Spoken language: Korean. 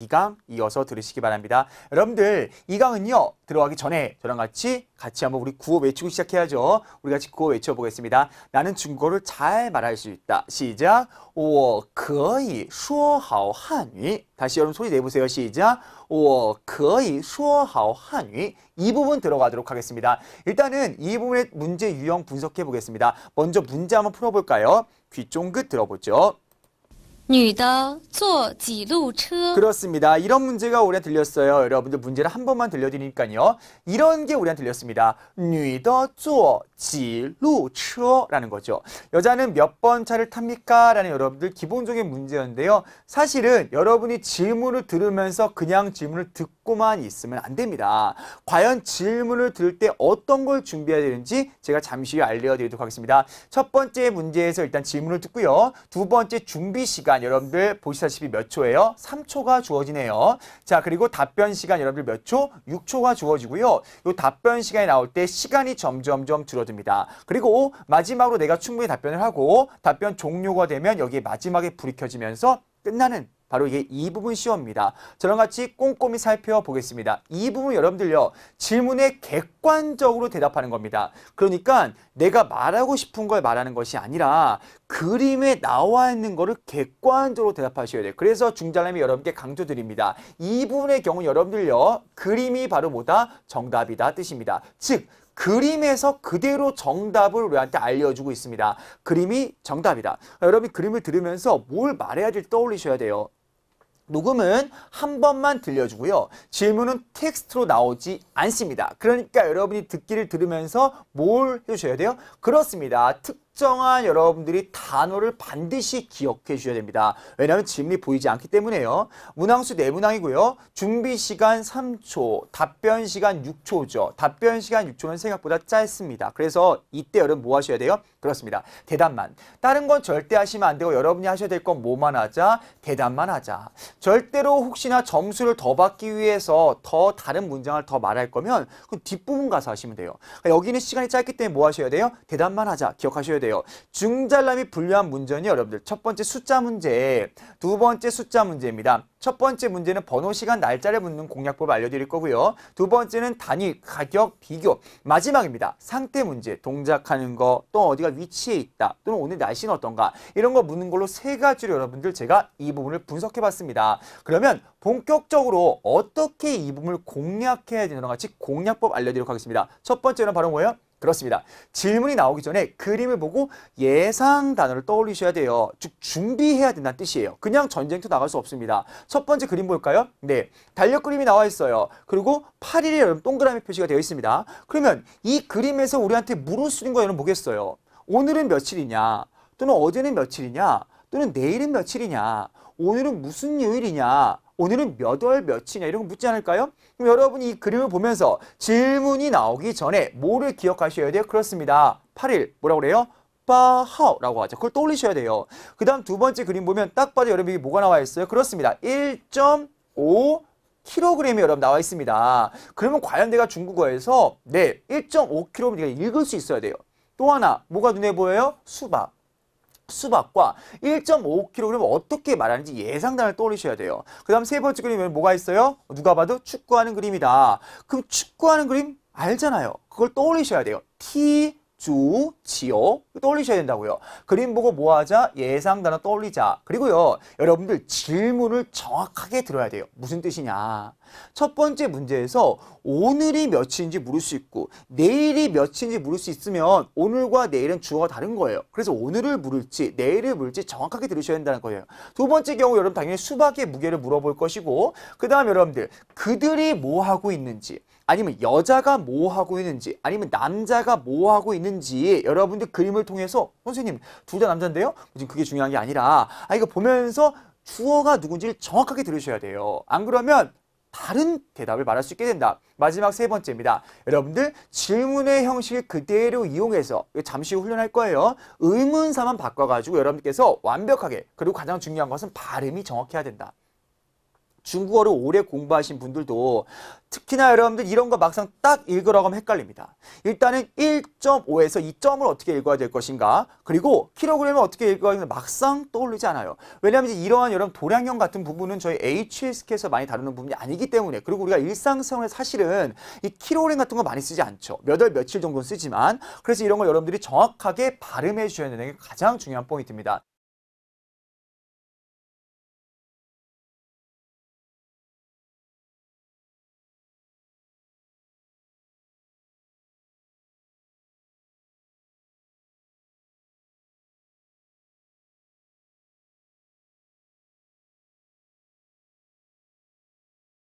이강 이어서 들으시기 바랍니다. 여러분들 이 강은요 들어가기 전에 저랑 같이 같이 한번 우리 구호 외치고 시작해야죠. 우리 같이 구호 외쳐보겠습니다. 나는 중국어를 잘 말할 수 있다. 시작. 我可以说好汉语. 다시 여러분 소리 내보세요. 시작. 我可以说好汉语.이 부분 들어가도록 하겠습니다. 일단은 이 부분의 문제 유형 분석해 보겠습니다. 먼저 문제 한번 풀어볼까요? 귀 쫑긋 들어보죠. 女的坐几路车? 그렇습니다. 이런 문제가 우리한테 들렸어요. 여러분들 문제를 한 번만 들려드리니까요. 이런 게 우리한테 들렸습니다. 女的坐几路车라는 거죠. 여자는 몇 번 차를 탑니까? 라는 여러분들 기본적인 문제였는데요. 사실은 여러분이 질문을 들으면서 그냥 질문을 듣고만 있으면 안 됩니다. 과연 질문을 들을 때 어떤 걸 준비해야 되는지 제가 잠시 후에 알려드리도록 하겠습니다. 첫 번째 문제에서 일단 질문을 듣고요. 두 번째 준비 시간 시간 여러분들 보시다시피 몇 초예요? 3초가 주어지네요. 자 그리고 답변 시간 여러분들 몇 초? 6초가 주어지고요. 이 답변 시간이 나올 때 시간이 점점점 줄어듭니다. 그리고 마지막으로 내가 충분히 답변을 하고 답변 종료가 되면 여기에 마지막에 불이 켜지면서 끝나는 바로 이게 이 부분 시험입니다. 저랑 같이 꼼꼼히 살펴보겠습니다. 이 부분 여러분들요. 질문에 객관적으로 대답하는 겁니다. 그러니까 내가 말하고 싶은 걸 말하는 것이 아니라 그림에 나와 있는 거를 객관적으로 대답하셔야 돼요. 그래서 중장님이 여러분께 강조드립니다. 이 부분의 경우 여러분들요. 그림이 바로 뭐다? 정답이다 뜻입니다. 즉 그림에서 그대로 정답을 우리한테 알려주고 있습니다. 그림이 정답이다. 여러분이 그림을 들으면서 뭘 말해야 될지 떠올리셔야 돼요. 녹음은 한 번만 들려주고요. 질문은 텍스트로 나오지 않습니다. 그러니까 여러분이 듣기를 들으면서 뭘 해주셔야 돼요? 그렇습니다. 특 특정한 여러분들이 단어를 반드시 기억해 주셔야 됩니다. 왜냐하면 질문이 보이지 않기 때문에요. 문항수 4문항이고요. 준비 시간 3초, 답변 시간 6초죠. 답변 시간 6초는 생각보다 짧습니다. 그래서 이때 여러분 뭐 하셔야 돼요? 그렇습니다. 대답만. 다른 건 절대 하시면 안 되고 여러분이 하셔야 될 건 뭐만 하자? 대답만 하자. 절대로 혹시나 점수를 더 받기 위해서 더 다른 문장을 더 말할 거면 그 뒷부분 가서 하시면 돼요. 그러니까 여기는 시간이 짧기 때문에 뭐 하셔야 돼요? 대답만 하자. 기억하셔야 돼요. 돼요. 중잘람이 분류한 문제는요. 여러분들 첫 번째 숫자 문제, 두 번째 숫자 문제입니다. 첫 번째 문제는 번호, 시간, 날짜를 묻는 공략법 알려드릴 거고요. 두 번째는 단위, 가격, 비교. 마지막입니다. 상태 문제, 동작하는 거, 또 어디가 위치에 있다, 또는 오늘 날씨는 어떤가. 이런 거 묻는 걸로 세 가지로 여러분들 제가 이 부분을 분석해봤습니다. 그러면 본격적으로 어떻게 이 부분을 공략해야 되는 같이 공략법 알려드리도록 하겠습니다. 첫 번째는 바로 뭐예요? 그렇습니다. 질문이 나오기 전에 그림을 보고 예상 단어를 떠올리셔야 돼요. 즉 준비해야 된다는 뜻이에요. 그냥 전쟁터 나갈 수 없습니다. 첫 번째 그림 볼까요? 네, 달력 그림이 나와 있어요. 그리고 8일에 여러분 동그라미 표시가 되어 있습니다. 그러면 이 그림에서 우리한테 물어쓰는 거 여러분 보겠어요 오늘은 며칠이냐? 또는 어제는 며칠이냐? 또는 내일은 며칠이냐? 오늘은 무슨 요일이냐? 오늘은 몇 월 며칠이냐 이런 거 묻지 않을까요? 그럼 여러분이 이 그림을 보면서 질문이 나오기 전에 뭐를 기억하셔야 돼요? 그렇습니다. 8일 뭐라고 그래요? 빠하오라고 하죠. 그걸 떠올리셔야 돼요. 그 다음 두 번째 그림 보면 딱 봐도 여러분 이 뭐가 나와 있어요? 그렇습니다. 1.5 k g 이 여러분 나와 있습니다. 그러면 과연 내가 중국어에서 네, 1.5kg 내가 읽을 수 있어야 돼요. 또 하나, 뭐가 눈에 보여요? 수박. 수박과 1.5kg 어떻게 말하는지 예상단을 떠올리셔야 돼요. 그 다음 세 번째 그림에 뭐가 있어요? 누가 봐도 축구하는 그림이다. 그럼 축구하는 그림 알잖아요. 그걸 떠올리셔야 돼요. T 주, 지요 떠올리셔야 된다고요. 그림 보고 뭐하자? 예상 단어 떠올리자. 그리고요. 여러분들 질문을 정확하게 들어야 돼요. 무슨 뜻이냐. 첫 번째 문제에서 오늘이 며칠인지 물을 수 있고 내일이 며칠인지 물을 수 있으면 오늘과 내일은 주어가 다른 거예요. 그래서 오늘을 물을지 내일을 물을지 정확하게 들으셔야 된다는 거예요. 두 번째 경우 여러분 당연히 수박의 무게를 물어볼 것이고 그 다음 여러분들 그들이 뭐 하고 있는지 아니면 여자가 뭐 하고 있는지 아니면 남자가 뭐 하고 있는지 여러분들 그림을 통해서 선생님 둘 다 남자인데요? 지금 그게 중요한 게 아니라 아 이거 보면서 주어가 누군지를 정확하게 들으셔야 돼요. 안 그러면 다른 대답을 말할 수 있게 된다. 마지막 세 번째입니다. 여러분들 질문의 형식을 그대로 이용해서 잠시 후 훈련할 거예요. 의문사만 바꿔가지고 여러분께서 완벽하게 그리고 가장 중요한 것은 발음이 정확해야 된다. 중국어를 오래 공부하신 분들도 특히나 여러분들 이런 거 막상 딱 읽으라고 하면 헷갈립니다. 일단은 1.5에서 2점을 어떻게 읽어야 될 것인가 그리고 킬로그램을 어떻게 읽어야 되는 막상 떠오르지 않아요. 왜냐하면 이러한 여러분 도량형 같은 부분은 저희 HSK에서 많이 다루는 부분이 아니기 때문에 그리고 우리가 일상생활에 사실은 이 킬로그램 같은 거 많이 쓰지 않죠. 몇 월 며칠 정도는 쓰지만 그래서 이런 걸 여러분들이 정확하게 발음해 주셔야 되는 게 가장 중요한 포인트입니다.